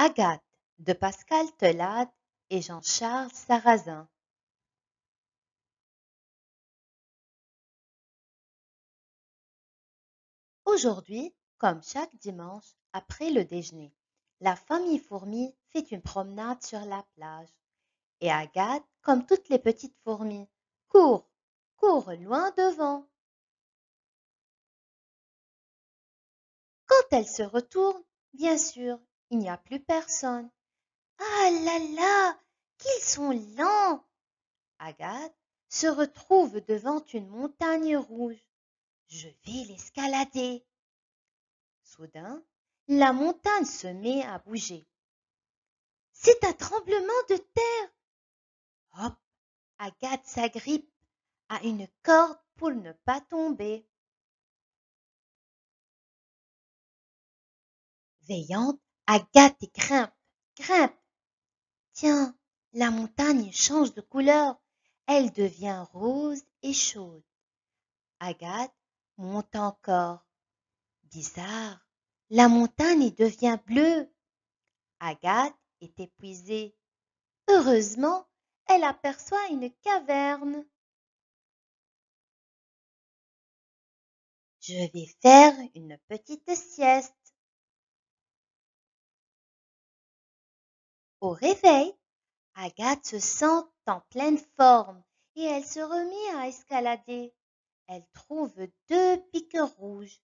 Agathe de Pascal Telade et Jean-Charles Sarrazin. Aujourd'hui, comme chaque dimanche, après le déjeuner, la famille fourmi fait une promenade sur la plage. Et Agathe, comme toutes les petites fourmis, court, court loin devant. Quand elle se retourne, bien sûr, il n'y a plus personne. Ah là là, qu'ils sont lents Agathe se retrouve devant une montagne rouge. Je vais l'escalader. Soudain, la montagne se met à bouger. C'est un tremblement de terre. Hop, Agathe s'agrippe à une corde pour ne pas tomber. Veillante, Agathe grimpe, grimpe. Tiens, la montagne change de couleur. Elle devient rose et chaude. Agathe monte encore. Bizarre, la montagne devient bleue. Agathe est épuisée. Heureusement, elle aperçoit une caverne. Je vais faire une petite sieste. Au réveil, Agathe se sent en pleine forme et elle se remet à escalader. Elle trouve deux piques rouges.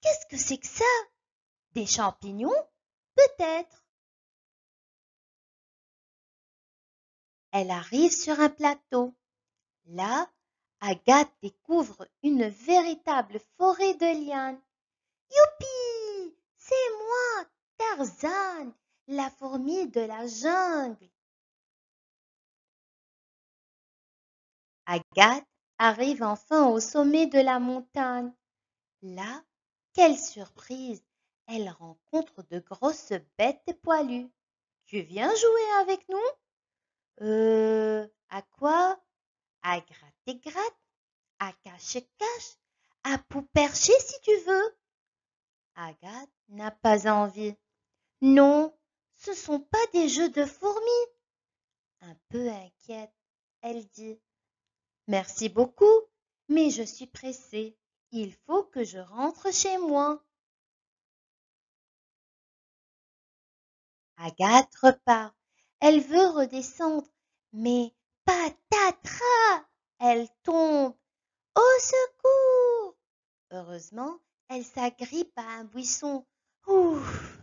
Qu'est-ce que c'est que ça Des champignons Peut-être. Elle arrive sur un plateau. Là, Agathe découvre une véritable forêt de lianes. Youpi C'est moi, Tarzan la fourmi de la jungle. Agathe arrive enfin au sommet de la montagne. Là, quelle surprise Elle rencontre de grosses bêtes poilues. Tu viens jouer avec nous Euh, à quoi À gratter-gratte À cache-cache À poupercher si tu veux Agathe n'a pas envie. Non, ce sont pas des jeux de fourmis. Un peu inquiète, elle dit Merci beaucoup, mais je suis pressée. Il faut que je rentre chez moi. Agathe repart. Elle veut redescendre, mais patatras Elle tombe. Au secours Heureusement, elle s'agrippe à un buisson. Ouf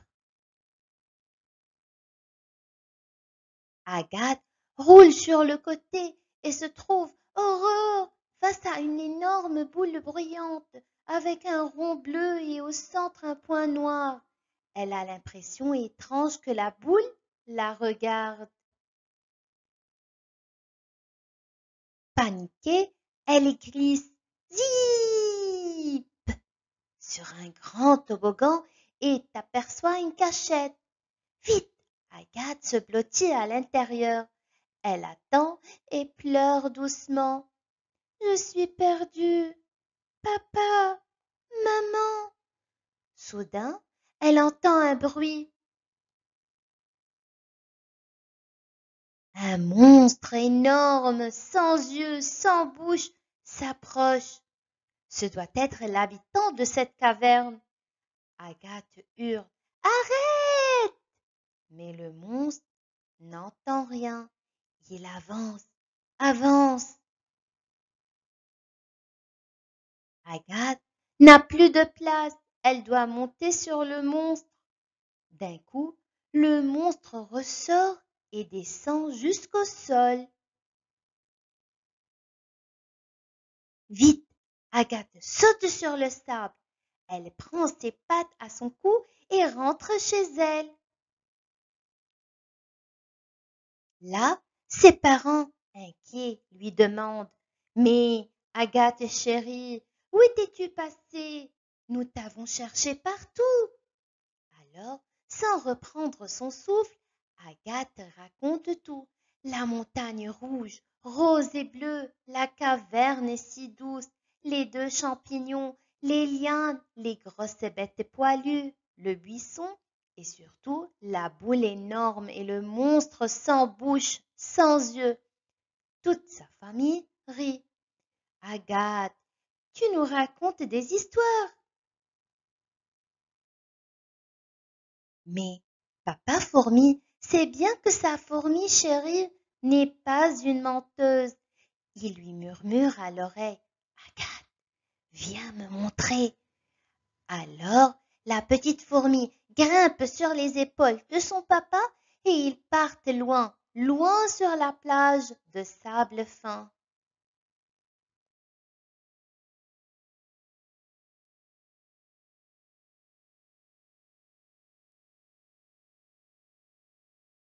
Agathe roule sur le côté et se trouve, horreur, face à une énorme boule bruyante, avec un rond bleu et au centre un point noir. Elle a l'impression étrange que la boule la regarde. Paniquée, elle glisse zip sur un grand toboggan et aperçoit une cachette. Vite, Agathe se blottit à l'intérieur. Elle attend et pleure doucement. Je suis perdue. Papa. Maman. Soudain, elle entend un bruit. Un monstre énorme, sans yeux, sans bouche, s'approche. Ce doit être l'habitant de cette caverne. Agathe hurle. Arrête mais le monstre n'entend rien. Il avance, avance. Agathe n'a plus de place. Elle doit monter sur le monstre. D'un coup, le monstre ressort et descend jusqu'au sol. Vite, Agathe saute sur le sable. Elle prend ses pattes à son cou et rentre chez elle. Là, ses parents, inquiets, lui demandent Mais, Agathe chérie, où étais-tu passée Nous t'avons cherché partout. Alors, sans reprendre son souffle, Agathe raconte tout. La montagne rouge, rose et bleue, la caverne si douce, les deux champignons, les lianes, les grosses bêtes poilues, le buisson et surtout, la boule énorme et le monstre sans bouche, sans yeux. Toute sa famille rit. Agathe, tu nous racontes des histoires. Mais papa fourmi sait bien que sa fourmi chérie n'est pas une menteuse. Il lui murmure à l'oreille Agathe, viens me montrer. Alors la petite fourmi grimpe sur les épaules de son papa et ils partent loin, loin sur la plage de sable fin.